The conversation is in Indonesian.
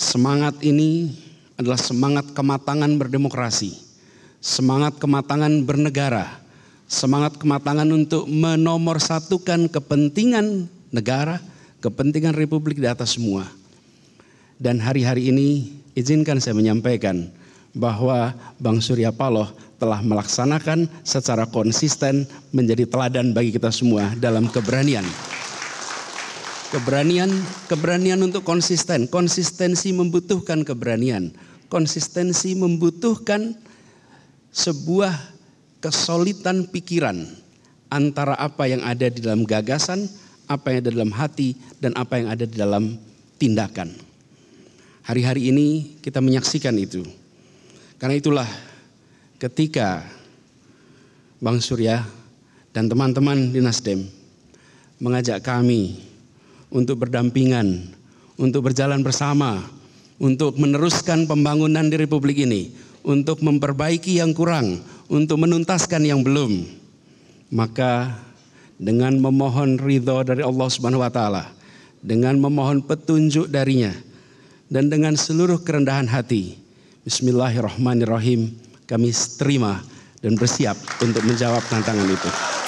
Semangat ini adalah semangat kematangan berdemokrasi, semangat kematangan bernegara, semangat kematangan untuk menomorsatukan kepentingan negara, kepentingan republik di atas semua. Dan hari-hari ini izinkan saya menyampaikan bahwa Bang Surya Paloh telah melaksanakan secara konsisten menjadi teladan bagi kita semua dalam keberanian. Keberanian, keberanian untuk konsisten. Konsistensi membutuhkan keberanian. Konsistensi membutuhkan sebuah kesolitan pikiran antara apa yang ada di dalam gagasan, apa yang ada dalam hati, dan apa yang ada di dalam tindakan. Hari-hari ini kita menyaksikan itu. Karena itulah ketika Bang Surya dan teman-teman di Nasdem mengajak kami untuk berdampingan, untuk berjalan bersama, untuk meneruskan pembangunan di republik ini, untuk memperbaiki yang kurang, untuk menuntaskan yang belum. Maka dengan memohon ridho dari Allah Subhanahu wa taala, dengan memohon petunjuk darinya dan dengan seluruh kerendahan hati, bismillahirrahmanirrahim, kami terima dan bersiap untuk menjawab tantangan itu.